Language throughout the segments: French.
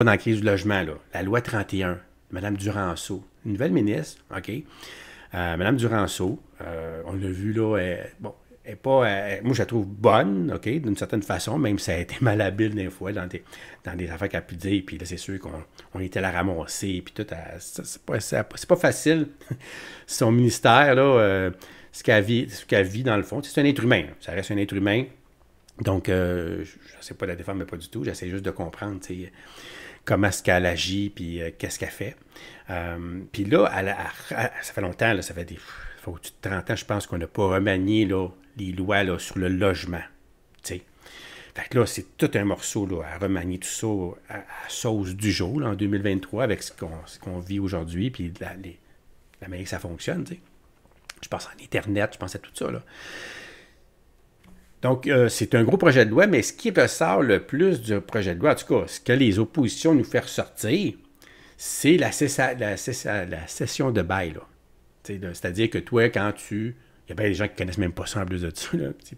dans la crise du logement, là, la loi 31, Mme Duranceau, nouvelle ministre, OK? Euh, Madame Mme Duranceau, euh, on l'a vu, là, bon, pas. Euh, euh, moi, je la trouve bonne, OK, d'une certaine façon, même si ça a été malhabile des fois dans des, dans des affaires qu'elle a pu dire. Puis là, c'est sûr qu'on était la ramasser. Puis tout. C'est pas, facile. Son ministère, là, euh, ce qu'elle vit, dans le fond, c'est un être humain. Ça reste un être humain. Donc, je ne sais pas la défendre, mais pas du tout. J'essaie juste de comprendre, comment est-ce qu'elle agit, puis qu'est-ce qu'elle fait. puis là, ça fait longtemps, là, ça fait des, au-dessus de 30 ans, je pense qu'on n'a pas remanié là, les lois là, sur le logement. Fait que là, c'est tout un morceau là, à remanier tout ça à, sauce du jour en 2023 avec ce qu'on vit aujourd'hui, puis la, manière que ça fonctionne. Je pense à l'Internet, je pense à tout ça. Là. Donc, euh, c'est un gros projet de loi, mais ce qui ressort le plus du projet de loi, en tout cas, ce que les oppositions nous font sortir, c'est la, session de bail. C'est-à-dire que toi, quand tu il y a bien des gens qui ne connaissent même pas ça en plus de ça.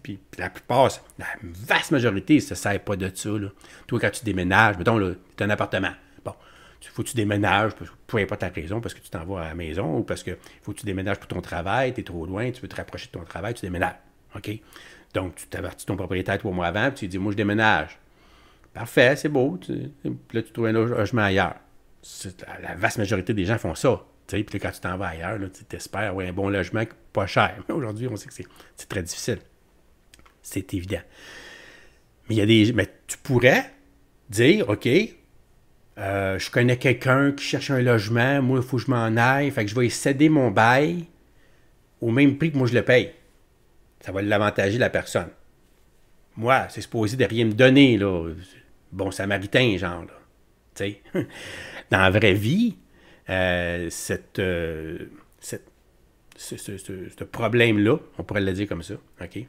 puis, la plupart, la vaste majorité, ils se sert pas de ça. Là. Toi, quand tu déménages, mettons, tu as un appartement. Bon, il faut que tu déménages, peu pas ta raison, parce que tu t'envoies à la maison ou parce que faut que tu déménages pour ton travail, tu es trop loin, tu veux te rapprocher de ton travail, tu déménages. OK? Donc, tu t'avertis ton propriétaire trois mois avant, puis tu dis, moi, je déménage. Parfait, c'est beau. Tu, là, tu trouves un logement ailleurs. la vaste majorité des gens font ça. Puis quand tu t'en vas ailleurs, tu t'espères avoir un bon logement pas cher. aujourd'hui, on sait que c'est très difficile. C'est évident. Mais il y a des. Mais tu pourrais dire, OK, euh, je connais quelqu'un qui cherche un logement, moi, il faut que je m'en aille, fait que je vais céder mon bail au même prix que moi je le paye. Ça va l'avantager la personne. Moi, c'est supposé de rien me donner, là. Bon samaritain, genre, là. sais Dans la vraie vie, euh, cette, euh, ce, problème-là, on pourrait le dire comme ça, OK?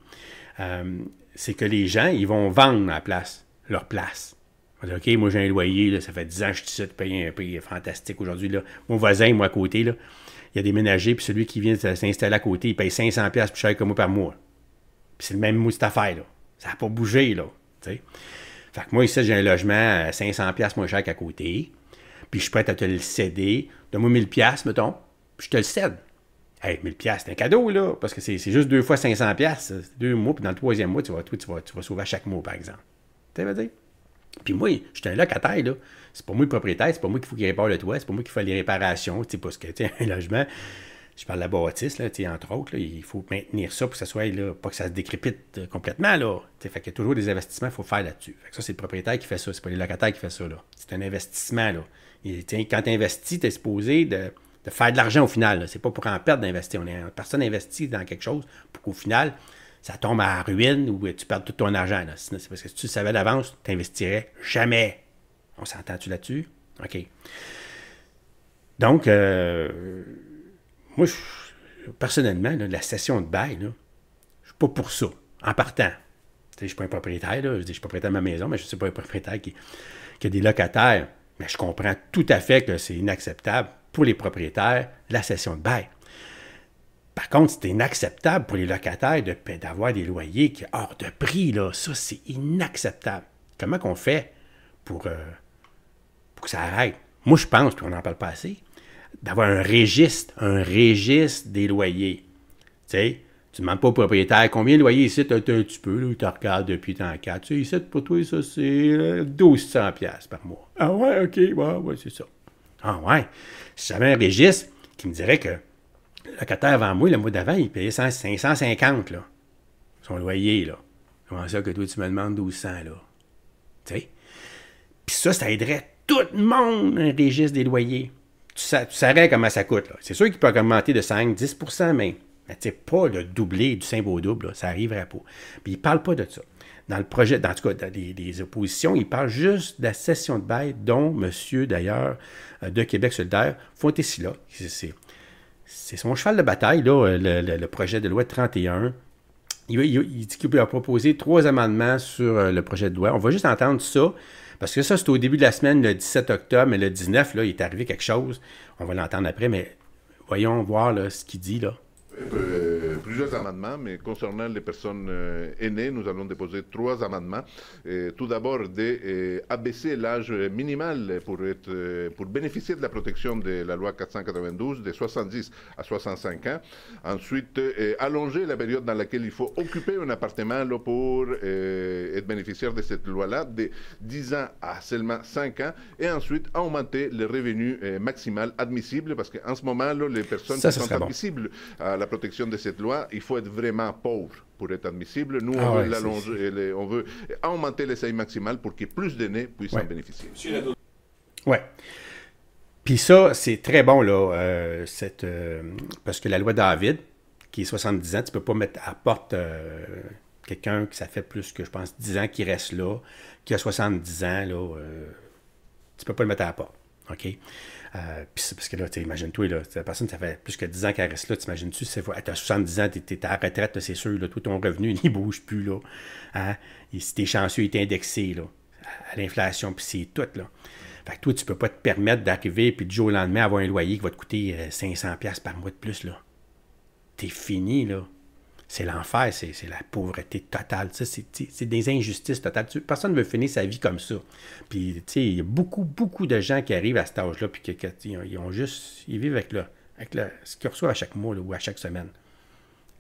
Euh, c'est que les gens, ils vont vendre la place, leur place. OK, moi j'ai un loyer, ça fait 10 ans que je suis ici, un prix fantastique aujourd'hui. Là. Mon voisin, moi à côté, là, il y a des ménagers, puis celui qui vient s'installer à côté, il paye 500$ plus cher que moi par mois. c'est le même mot de cette affaire, Ça n'a pas bougé, là. Fait que moi, ici, j'ai un logement à 500$ moins cher qu'à côté puis je suis prêt à te le céder. Donne-moi 1000 pièces mettons, puis je te le cède. Hey, 1000 c'est un cadeau, là, parce que c'est juste deux fois 500 pièces deux mois, puis dans le troisième mois, tu vas, tu vas, tu vas sauver à chaque mois, par exemple. Tu sais, dire? Puis moi, je suis un locataire, là. C'est pas moi le propriétaire, c'est pas moi qu'il faut qu'il répare le toit, c'est pas moi qui fais les réparations, tu sais, parce que, tu un logement, je parle de la bâtisse, entre autres, il faut maintenir ça pour que ça soit, là, pas que ça se décrépite euh, complètement. Là, fait qu'il y a toujours des investissements qu'il faut faire là-dessus. c'est le propriétaire qui fait ça, c'est pas les locataires qui font ça. C'est un investissement. Là. Et, quand tu investis, tu es supposé de, faire de l'argent au final. C'est pas pour en perdre d'investir. On est, personne investit dans quelque chose pour qu'au final, ça tombe à ruine ou euh, tu perds tout ton argent. c'est parce que si tu savais d'avance, tu n'investirais jamais. On s'entend-tu là-dessus? OK. Donc, euh, moi, personnellement, la session de bail, je je suis pas pour ça, en partant. Je ne suis pas un propriétaire, je suis propriétaire de ma maison, mais je ne suis pas un propriétaire qui, a des locataires. Mais je comprends tout à fait que c'est inacceptable pour les propriétaires, la session de bail. Par contre, c'est inacceptable pour les locataires ben, d'avoir des loyers qui hors de prix. Là. Ça, c'est inacceptable. Comment qu'on fait pour, euh, pour que ça arrête? Moi, je pense, on n'en parle pas assez, d'avoir un registre, un registre des loyers. Tu sais, tu ne demandes pas au propriétaire combien de loyers ici, tu as un petit peu, tu regardes depuis tant qu'à. Tu ici, pour toi, ça, c'est 1200$ par mois. Ah ouais, OK, ouais, ouais c'est ça. Ah ouais. Si j'avais un registre qui me dirait que le locataire avant moi, le mois d'avant, il payait 550, là, son loyer, là. Comment ça que toi, tu me demandes 1200, là? Tu sais? Puis ça, ça aiderait tout le monde, un registre des loyers tu, tu comment ça coûte. C'est sûr qu'il peut augmenter de 5, 10 mais, mais pas le doublé du symbole double, ça n'arriverait pas. Puis il ne parle pas de ça. Dans le projet, dans, tout cas, dans les, oppositions, il parle juste de la session de bail dont monsieur, d'ailleurs, euh, de Québec solidaire, font ici là c'est son cheval de bataille, euh, le, projet de loi 31, il, il, il, dit qu'il a proposé trois amendements sur euh, le projet de loi. On va juste entendre ça, parce que ça, c'est au début de la semaine, le 17 octobre, mais le 19, là, il est arrivé quelque chose. On va l'entendre après, mais voyons voir là, ce qu'il dit. là. Eh ben, plusieurs amendements, mais concernant les personnes euh, aînées, nous allons déposer trois amendements. tout d'abord, d'abaisser euh, l'âge minimal pour, être, euh, pour bénéficier de la protection de la loi 492 de 70 à 65 ans. Ensuite, allonger la période dans laquelle il faut occuper un appartement pour être bénéficiaire de cette loi-là de 10 ans à seulement 5 ans. Et ensuite, augmenter le revenu maximal admissible parce qu'en ce moment, les personnes qui sont admissibles à la protection de cette loi il faut être vraiment pauvre pour être admissible. Nous, on, ah veut on, veut augmenter les seuils maximal pour que plus d'aînés puissent en bénéficier. Oui. Puis ça, c'est très bon, là, euh, euh, parce que la loi David, qui est 70 ans, tu ne peux pas mettre à porte euh, quelqu'un qui ça fait plus que, je pense, 10 ans qui reste là, qui a 70 ans, là, tu peux pas le mettre à la porte. OK? Euh, puis c'est parce que là, imagine-toi, la personne, ça fait plus que 10 ans qu'elle reste là. T'imagines-tu, tu as 70 ans, t'es à la retraite, c'est sûr, là, tout ton revenu, il bouge plus. Là, hein. si t'es chanceux, il est indexé là, à l'inflation, puis c'est tout. Là. Fait que toi, tu ne peux pas te permettre d'arriver puis du jour au lendemain avoir un loyer qui va te coûter 500$ euh, par mois de plus. là. T'es fini, là c'est l'enfer, c'est la pauvreté totale, c'est des injustices totales. Personne ne veut finir sa vie comme ça. Puis, tu sais, il y a beaucoup, beaucoup de gens qui arrivent à cet âge-là, puis qui, ils ont juste, ils vivent avec, le avec ce qu'ils reçoivent à chaque mois ou à chaque semaine.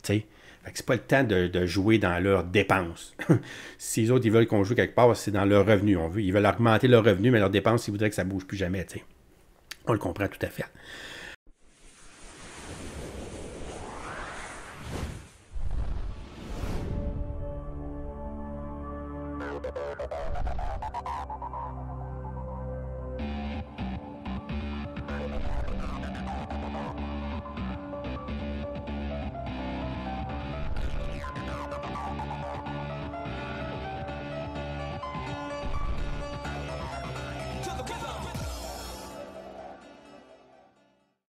Tu sais, c'est pas le temps de, jouer dans leurs dépenses. si les autres, ils veulent qu'on joue quelque part, c'est dans leur revenu On veut, ils veulent augmenter leurs revenu mais leurs dépenses, ils voudraient que ça bouge plus jamais, On le comprend tout à fait.